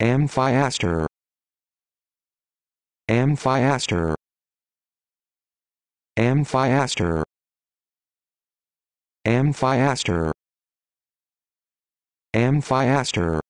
Amphiaster. Amphiaster. Amphiaster. Amphiaster. Amphiaster.